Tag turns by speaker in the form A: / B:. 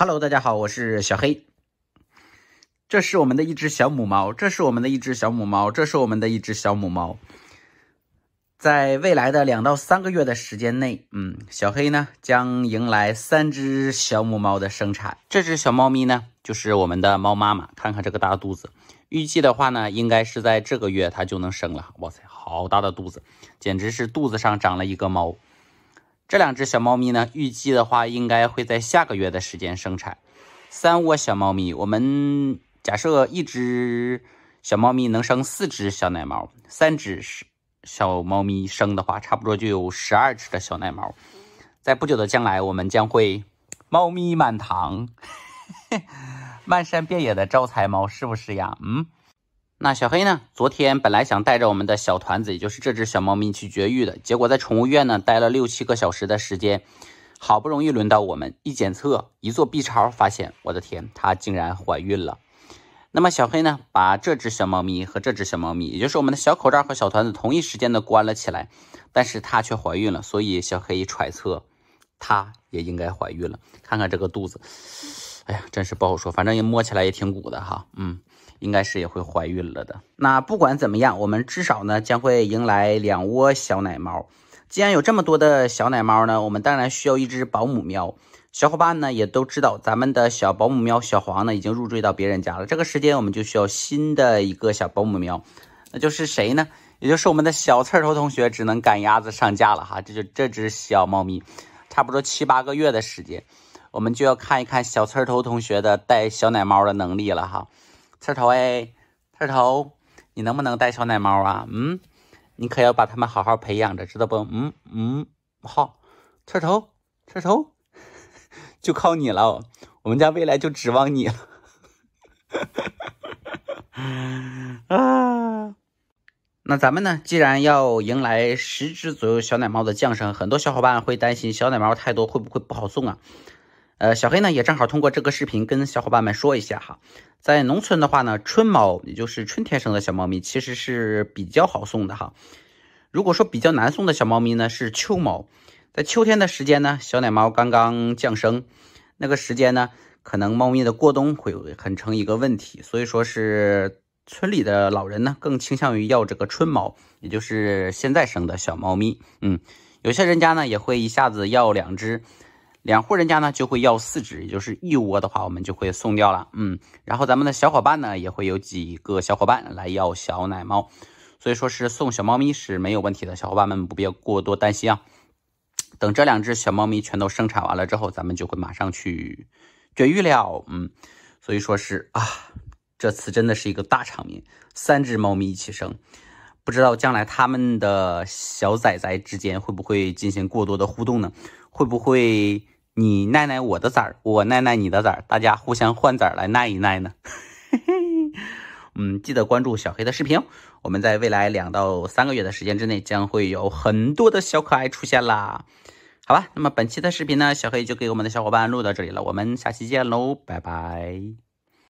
A: Hello，大家好，我是小黑，这是我们的一只小母猫，这是我们的一只小母猫，这是我们的一只小母猫。在未来的两到三个月的时间内，嗯，小黑呢将迎来三只小母猫的生产。这只小猫咪呢，就是我们的猫妈妈，看看这个大肚子，预计的话呢，应该是在这个月它就能生了。哇塞，好大的肚子，简直是肚子上长了一个猫。这两只小猫咪呢，预计的话应该会在下个月的时间生产三窝小猫咪。我们假设一只小猫咪能生四只小奶猫，三只是小猫咪生的话，差不多就有十二只的小奶猫。在不久的将来，我们将会猫咪满堂，漫山遍野的招财猫，是不是呀？嗯。那小黑呢？昨天本来想带着我们的小团子，也就是这只小猫咪去绝育的，结果在宠物院呢待了六七个小时的时间，好不容易轮到我们，一检测，一做 B 超，发现我的天，它竟然怀孕了。那么小黑呢，把这只小猫咪和这只小猫咪，也就是我们的小口罩和小团子，同一时间的关了起来，但是它却怀孕了，所以小黑揣测，它也应该怀孕了，看看这个肚子。哎呀，真是不好说，反正也摸起来也挺鼓的哈，嗯，应该是也会怀孕了的。那不管怎么样，我们至少呢将会迎来两窝小奶猫。既然有这么多的小奶猫呢，我们当然需要一只保姆喵。小伙伴呢也都知道，咱们的小保姆喵小黄呢已经入赘到别人家了。这个时间我们就需要新的一个小保姆喵，那就是谁呢？也就是我们的小刺头同学，只能赶鸭子上架了哈。这就这只小猫咪，差不多七八个月的时间。我们就要看一看小刺头同学的带小奶猫的能力了哈，刺头哎，刺头，你能不能带小奶猫啊？嗯，你可要把它们好好培养着，知道不？嗯嗯，好，刺头，刺头，就靠你了，我们家未来就指望你了。啊，那咱们呢，既然要迎来十只左右小奶猫的降生，很多小伙伴会担心小奶猫太多会不会不好送啊？呃，小黑呢也正好通过这个视频跟小伙伴们说一下哈，在农村的话呢，春猫也就是春天生的小猫咪其实是比较好送的哈。如果说比较难送的小猫咪呢是秋猫，在秋天的时间呢，小奶猫刚刚降生，那个时间呢，可能猫咪的过冬会很成一个问题，所以说是村里的老人呢更倾向于要这个春猫，也就是现在生的小猫咪。嗯，有些人家呢也会一下子要两只。两户人家呢，就会要四只，也就是一窝的话，我们就会送掉了。嗯，然后咱们的小伙伴呢，也会有几个小伙伴来要小奶猫，所以说是送小猫咪是没有问题的，小伙伴们不必过多担心啊。等这两只小猫咪全都生产完了之后，咱们就会马上去绝育了。嗯，所以说是啊，这次真的是一个大场面，三只猫咪一起生。不知道将来他们的小崽崽之间会不会进行过多的互动呢？会不会你奈奈我的崽儿，我奈奈你的崽儿，大家互相换崽儿来奈一奈呢？嘿嘿，嗯，记得关注小黑的视频，我们在未来两到三个月的时间之内将会有很多的小可爱出现啦。好吧，那么本期的视频呢，小黑就给我们的小伙伴录到这里了，我们下期见喽，拜拜。